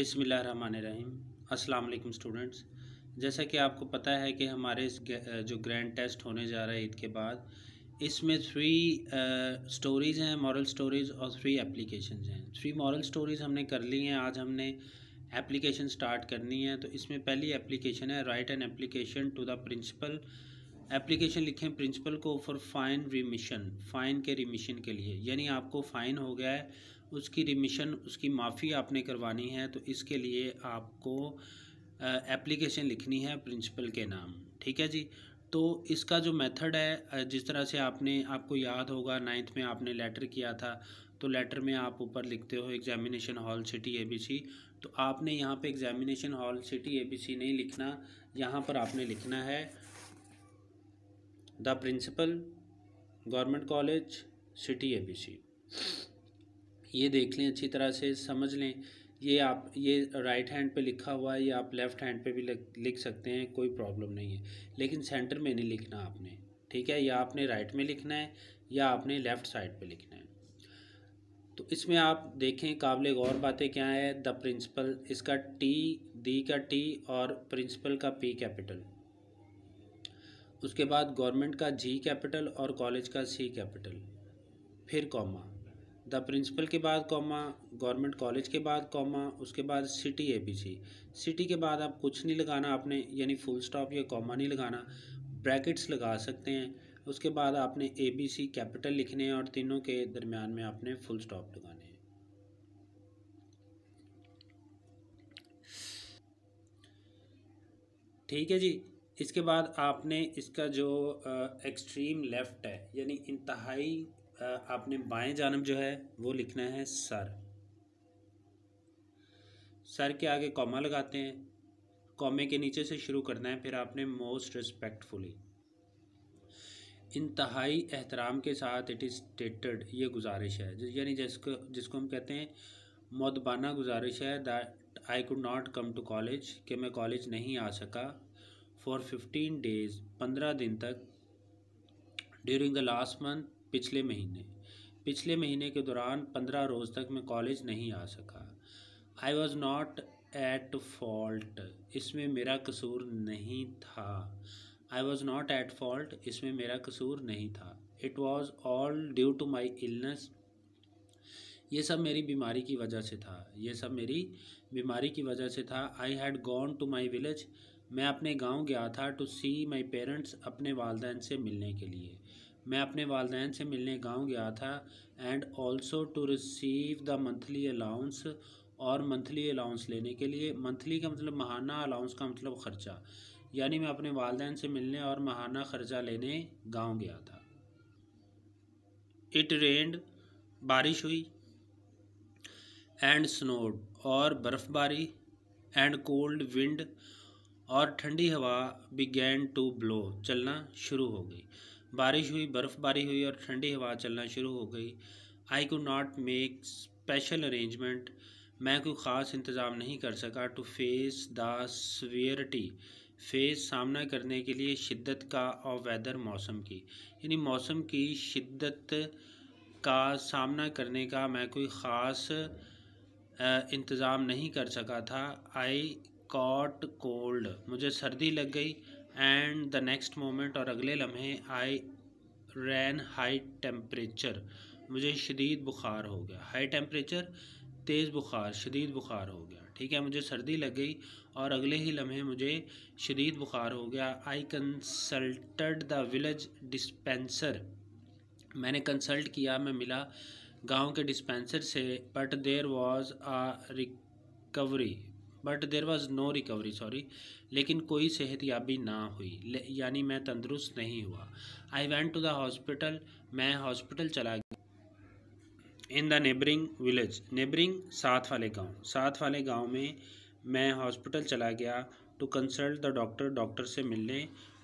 बिसमिल्ल अस्सलाम वालेकुम स्टूडेंट्स जैसा कि आपको पता है कि हमारे इस जो ग्रैंड टेस्ट होने जा रहा है ईद के बाद इसमें थ्री स्टोरीज़ हैं मॉरल स्टोरीज़ और थ्री एप्लीकेशन हैं थ्री मॉरल स्टोरीज़ हमने कर ली हैं आज हमने एप्लीकेशन स्टार्ट करनी है तो इसमें पहली एप्लीकेशन है write an application to the principal application लिखें प्रिंसिपल को फॉर फाइन रिमिशन फ़ाइन के रिमिशन के लिए यानी आपको फ़ाइन हो गया है उसकी रिमिशन उसकी माफ़ी आपने करवानी है तो इसके लिए आपको एप्लीकेशन लिखनी है प्रिंसिपल के नाम ठीक है जी तो इसका जो मेथड है जिस तरह से आपने आपको याद होगा नाइन्थ में आपने लेटर किया था तो लेटर में आप ऊपर लिखते हो एग्जामिनेशन हॉल सिटी एबीसी तो आपने यहाँ पे एग्जामिनेशन हॉल सिटी एबीसी नहीं लिखना यहाँ पर आपने लिखना है the principal government college city ABC ये देख लें अच्छी तरह से समझ लें ये आप ये राइट हैंड पे लिखा हुआ है ये आप लेफ़्ट हैंड पे भी लिख सकते हैं कोई प्रॉब्लम नहीं है लेकिन सेंटर में नहीं लिखना आपने ठीक है या आपने राइट में लिखना है या आपने लेफ़्ट साइड पे लिखना है तो इसमें आप देखें काबिल गौर बातें क्या है द प्रिंसिपल इसका टी डी का टी और प्रिंसिपल का पी कैपिटल उसके बाद गवर्नमेंट का जी कैपिटल और कॉलेज का सी कैपिटल फिर कॉमा द प्रिंसिपल के बाद कॉमा गवर्नमेंट कॉलेज के बाद कॉमा उसके बाद सिटी ए सी सिटी के बाद आप कुछ नहीं लगाना आपने यानी फुल स्टॉप या कॉमा नहीं लगाना ब्रैकेट्स लगा सकते हैं उसके बाद आपने ए बी सी कैपिटल लिखने हैं और तीनों के दरमियान में आपने फुल स्टॉप लगाने हैं ठीक है जी इसके बाद आपने इसका जो एक्सट्रीम लेफ़्ट है यानी इंतहाई आपने बाएं जानब जो है वो लिखना है सर सर के आगे कॉमा लगाते हैं कॉमे के नीचे से शुरू करना है फिर आपने मोस्ट रिस्पेक्टफुली इंतहाई एहतराम के साथ इट इज़ स्टेटेड ये गुजारिश है यानी जिसको जिसको हम कहते हैं मौदबाना गुजारिश है that I could not come to college कि मैं कॉलेज नहीं आ सका फॉर फिफ्टीन डेज़ पंद्रह दिन तक ड्यूरिंग द लास्ट मंथ पिछले महीने पिछले महीने के दौरान पंद्रह रोज़ तक मैं कॉलेज नहीं आ सका I was not at fault इसमें मेरा कसूर नहीं था I was not at fault इसमें मेरा कसूर नहीं था it was all due to my illness ये सब मेरी बीमारी की वजह से था ये सब मेरी बीमारी की वजह से था I had gone to my village मैं अपने गांव गया था टू सी माई पेरेंट्स अपने वालदेन से मिलने के लिए मैं अपने वालदेन से मिलने गांव गया था and also to receive the monthly allowance और मंथली अलाउंस लेने के लिए मंथली का मतलब महाना अलाउंस का मतलब ख़र्चा यानी मैं अपने वालदेन से मिलने और महाना ख़र्चा लेने गांव गया था इट रेंड बारिश हुई एंड स्नोड और बर्फ़बारी एंड कोल्ड विंड और ठंडी हवा बिगैन टू ब्लो चलना शुरू हो गई बारिश हुई बर्फ़बारी हुई और ठंडी हवा चलना शुरू हो गई आई को नॉट मेक स्पेशल अरेंजमेंट मैं कोई ख़ास इंतज़ाम नहीं कर सका to face the severity face सामना करने के लिए शिद्दत का और वेदर मौसम की यानी मौसम की शिद्दत का सामना करने का मैं कोई ख़ास इंतज़ाम नहीं कर सका था आई कॉट कोल्ड मुझे सर्दी लग गई एंड द नेक्स्ट मोमेंट और अगले लम्हे आई रैन हाई टेम्परेचर मुझे शदीद बुखार हो गया हाई टेम्परेचर तेज़ बुखार शदीद बुखार हो गया ठीक है मुझे सर्दी लग गई और अगले ही लम्हे मुझे शदीद बुखार हो गया I consulted the village dispenser मैंने कंसल्ट किया मैं मिला गांव के डिस्पेंसर से but there was a recovery but there was no recovery sorry लेकिन कोई सेहत याबी ना हुई यानी मैं तंदुरुस्त नहीं हुआ I went to the hospital मैं हॉस्पिटल चला गया in the neighbouring village neighbouring साथ वाले गांव साथ वाले गांव में मैं हॉस्पिटल चला गया to consult the doctor doctor से मिलने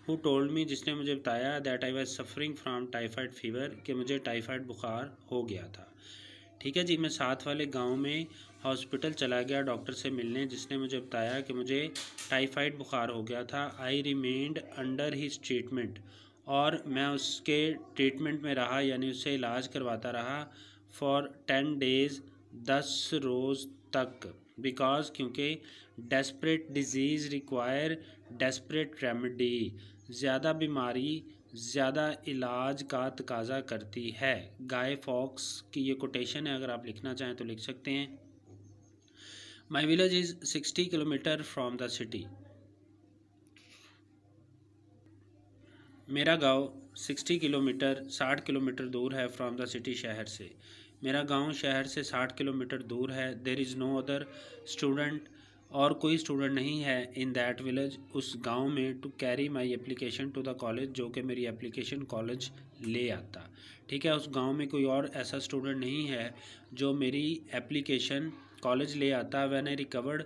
हु टोल्ड मी जिसने मुझे बताया that I was suffering from typhoid fever कि मुझे टाइफाइड बुखार हो गया था ठीक है जी मैं साथ वाले गांव में हॉस्पिटल चला गया डॉक्टर से मिलने जिसने मुझे बताया कि मुझे टाइफाइड बुखार हो गया था I remained under his treatment और मैं उसके ट्रीटमेंट में रहा यानी उससे इलाज करवाता रहा फॉर टेन डेज़ दस रोज़ तक बिकॉज क्योंकि desperate disease require desperate remedy ज़्यादा बीमारी ज़्यादा इलाज का तकाजा करती है गाय फॉक्स की ये कोटेशन है अगर आप लिखना चाहें तो लिख सकते हैं my village is sixty kilometre from the city मेरा गांव सिक्सटी किलोमीटर साठ किलोमीटर दूर है फ्रॉम द सिटी शहर से मेरा गांव शहर से साठ किलोमीटर दूर है there is no other student और कोई स्टूडेंट नहीं है इन दैट विलेज उस गांव में to carry my application to the college जो कि मेरी एप्लीकेशन कॉलेज ले आता ठीक है उस गांव में कोई और ऐसा स्टूडेंट नहीं है जो मेरी एप्लीकेशन कॉलेज ले आता वैन आई रिकवर्ड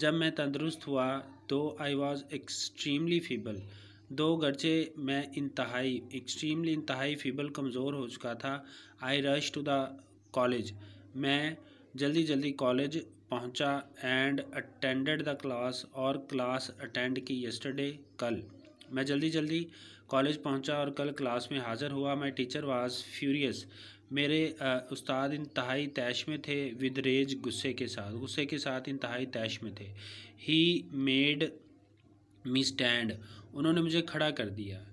जब मैं तंदुरुस्त हुआ तो आई वॉज़ एक्सट्रीमली फीबल दो गर्चे मैं इंतहाई एक्सट्रीमली इंतहाई फीबल कमज़ोर हो चुका था I rush to the college मैं जल्दी जल्दी कॉलेज पहुंचा एंड अटेंडेड द क्लास और क्लास अटेंड की यस्टरडे कल मैं जल्दी जल्दी कॉलेज पहुंचा और कल क्लास में हाज़िर हुआ मैं टीचर वाज फ्यूरियस मेरे उस्ताद इंतहाई तैश में थे विद रेज गुस्से के साथ गुस्से के साथ इंतहाई तैश में थे ही मेड मी स्टैंड उन्होंने मुझे खड़ा कर दिया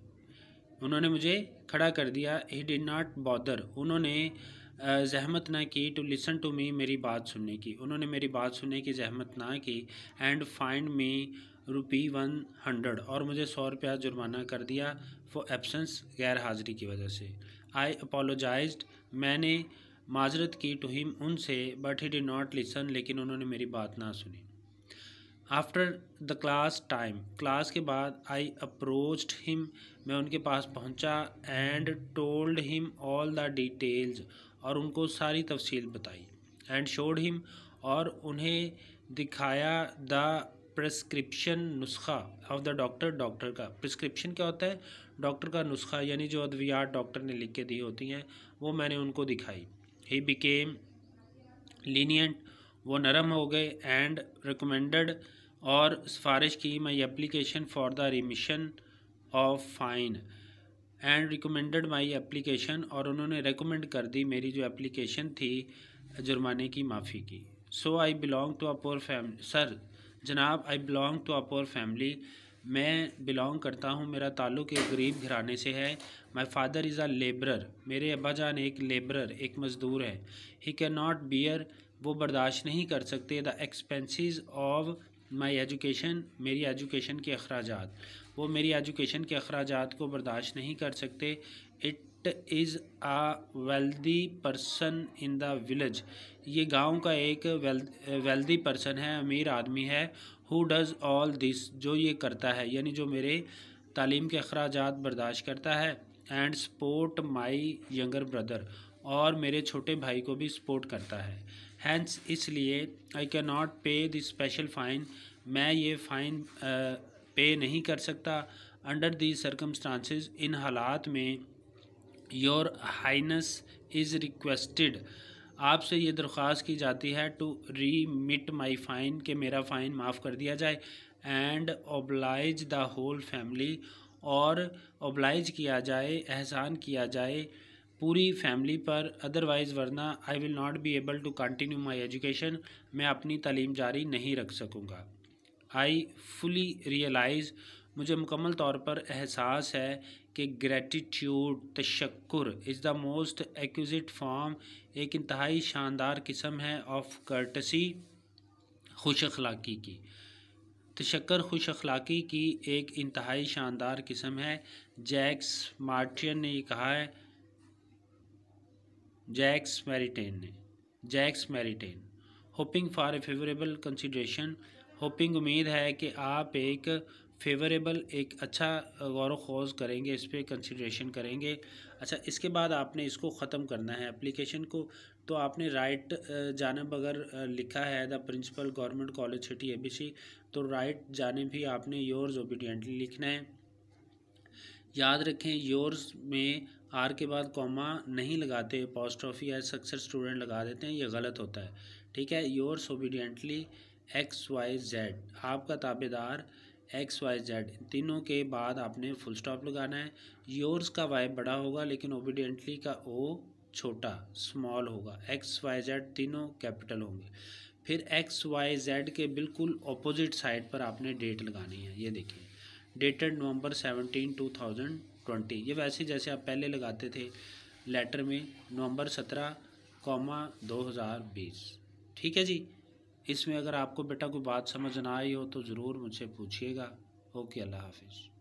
उन्होंने मुझे खड़ा कर दिया ही डिड नाट बॉदर उन्होंने जहमत ना की टू लिसन टू मी मेरी बात सुनने की उन्होंने मेरी बात सुनने की जहमत ना की and fined me rupee one hundred और मुझे सौ रुपया जुर्माना कर दिया फॉर एबसेंस गैर हाजिरी की वजह से आई अपोलोजाइज मैंने माजरत की टू हिम उनसे but he did not listen लेकिन उन्होंने मेरी बात ना सुनी after the class time class के बाद आई अप्रोच्ड हिम मैं उनके पास पहुंचा and told him all the details और उनको सारी तफसील बताई एंड शोड हिम और उन्हें दिखाया द प्रस्क्रिप्शन नुस्खा ऑफ द डॉक्टर डॉक्टर का प्रस्क्रिप्शन क्या होता है डॉक्टर का नुस्खा यानी जो अद्वियात डॉक्टर ने लिख के दी होती हैं वो मैंने उनको दिखाई ही बिकेम लीनियंट वो नरम हो गए एंड रिकमेंडेड और सिफारिश की my application for the remission of fine and recommended my application और उन्होंने रिकमेंड कर दी मेरी जो एप्लीकेशन थी जुर्माने की माफ़ी की so I belong to a poor fam sir जनाब I belong to a poor family मैं बिलोंग करता हूँ मेरा ताल्लुक एक गरीब घराने से है my father is a labourer मेरे अब्बाजान एक लेबरर एक मज़दूर है ही कैन नॉट बियर वो बर्दाश्त नहीं कर सकते the expenses of my education मेरी एजुकेशन के अखराज वो मेरी एजुकेशन के अखराज को बर्दाश्त नहीं कर सकते it is a wealthy person in the village ये गांव का एक वेल्दी पर्सन है अमीर आदमी है हु डज़ ऑल दिस जो ये करता है यानी जो मेरे तालीम के अखराज बर्दाश्त करता है and support my younger brother और मेरे छोटे भाई को भी सपोर्ट करता है हैंस इसलिए I can not pay this special fine मैं ये फ़ाइन पे नहीं कर सकता अंडर दी सरकमस्टांसिस इन हालात में योर हाइनस इज़ रिक्वेस्टेड आपसे ये दरख्वास्त की जाती है टू री मिट माई फ़ाइन कि मेरा फ़ाइन माफ़ कर दिया जाए and oblige the whole family और ओबलाइज किया जाए एहसान किया जाए पूरी फैमिली पर अदरवाइज़ वरना I will not be able to continue my education मैं अपनी तालीम जारी नहीं रख सकूँगा आई फुली रियलाइज़ मुझे मुकम्मल तौर पर एहसास है कि ग्रेटिट्यूड तशक्र is the most exquisite form एक इंतहाई शानदार किस्म है ऑफ कर्टसी खुश अखलाक़ी की तशक्र खुश अखलाक़ी की एक इंतहाई शानदार किस्म है जैक्स मार्टियन ने कहा है जैक्स मैरिटेन ने Jacques Maritain hoping for a favourable consideration hoping उम्मीद है कि आप एक फेवरेबल एक अच्छा गौर खोज करेंगे इस पर कंसिड्रेशन करेंगे अच्छा इसके बाद आपने इसको ख़त्म करना है एप्लीकेशन को तो आपने राइट जानब अगर लिखा है the principal government college city C तो राइट जानब ही आपने योर्स ओबीडियंटली लिखना है याद रखें योर्स में आर के बाद कॉमा नहीं लगाते अपॉस्ट्रॉफी या सक्सेस स्टूडेंट लगा देते हैं ये गलत होता है ठीक है yours obediently X Y Z आपका ताबेदार एक्स वाई जेड तीनों के बाद आपने फुल स्टॉप लगाना है योर्स का वाई बड़ा होगा लेकिन ओबीडियंटली का ओ छोटा स्मॉल होगा एक्स वाई जेड तीनों कैपिटल होंगे फिर एक्स वाई जेड के बिल्कुल अपोजिट साइड पर आपने डेट लगानी है ये देखिए dated November seventeen two thousand twenty ये वैसे जैसे आप पहले लगाते थे लेटर में नवंबर सत्रह कॉमा दो हज़ार बीस ठीक है जी इसमें अगर आपको बेटा कोई बात समझ ना आई हो तो ज़रूर मुझसे पूछिएगा ओके अल्लाह हाफिज़